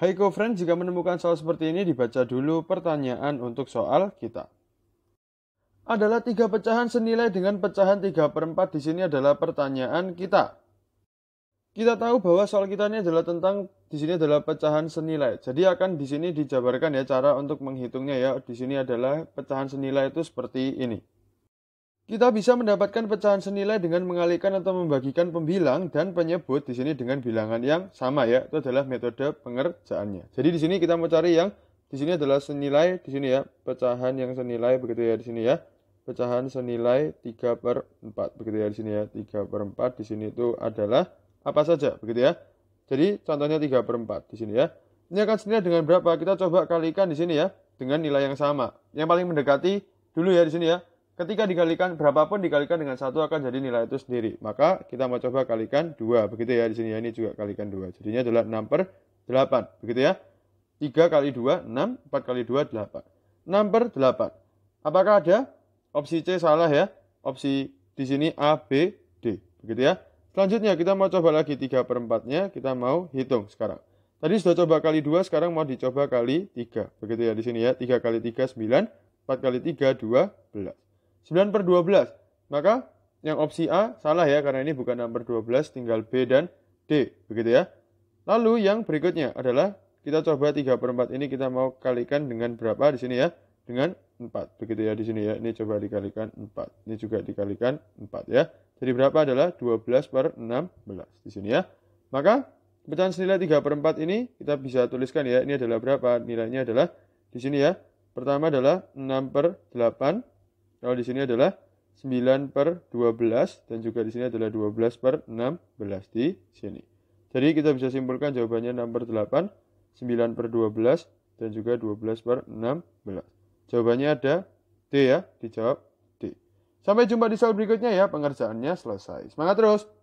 Hai friend, jika menemukan soal seperti ini dibaca dulu pertanyaan untuk soal kita. Adalah tiga pecahan senilai dengan pecahan 3 per 4 di sini adalah pertanyaan kita. Kita tahu bahwa soal kita ini adalah tentang di sini adalah pecahan senilai. Jadi akan di sini dijabarkan ya cara untuk menghitungnya ya. Di sini adalah pecahan senilai itu seperti ini. Kita bisa mendapatkan pecahan senilai dengan mengalihkan atau membagikan pembilang dan penyebut di sini dengan bilangan yang sama ya. Itu adalah metode pengerjaannya. Jadi di sini kita mau cari yang di sini adalah senilai di sini ya, pecahan yang senilai begitu ya di sini ya. Pecahan senilai 3 per 4 begitu ya di sini ya. 3 per 4 di sini itu adalah apa saja begitu ya. Jadi contohnya 3 per 4 di sini ya. Ini akan senilai dengan berapa? Kita coba kalikan di sini ya dengan nilai yang sama. Yang paling mendekati dulu ya di sini ya Ketika dikalikan berapapun dikalikan dengan satu akan jadi nilai itu sendiri. Maka kita mau coba kalikan 2. Begitu ya di sini ya. Ini juga kalikan 2. Jadinya adalah 6 per 8. Begitu ya. 3 kali 2, 6. 4 kali 2, 8. 6 per 8. Apakah ada? Opsi C salah ya. Opsi di sini A, B, D. Begitu ya. Selanjutnya kita mau coba lagi 3 per 4-nya. Kita mau hitung sekarang. Tadi sudah coba kali 2, sekarang mau dicoba kali 3. Begitu ya di sini ya. 3 kali 3, 9. 4 kali 3, 12. 9 per 12. Maka yang opsi A salah ya, karena ini bukan 6 per 12, tinggal B dan D. Begitu ya. Lalu yang berikutnya adalah kita coba 3 per 4 ini kita mau kalikan dengan berapa di sini ya? Dengan 4. Begitu ya di sini ya. Ini coba dikalikan 4. Ini juga dikalikan 4 ya. Jadi berapa adalah 12 per 16 di sini ya. Maka pecahan senilai 3 per 4 ini kita bisa tuliskan ya. Ini adalah berapa? Nilainya adalah di sini ya. Pertama adalah 6 per 8 kalau di sini adalah 9 per 12 dan juga di sini adalah 12 per 16 di sini. Jadi kita bisa simpulkan jawabannya 6 per 8, 9 per 12, dan juga 12 per 16. Jawabannya ada D ya, dijawab D. Sampai jumpa di soal berikutnya ya, pengerjaannya selesai. Semangat terus!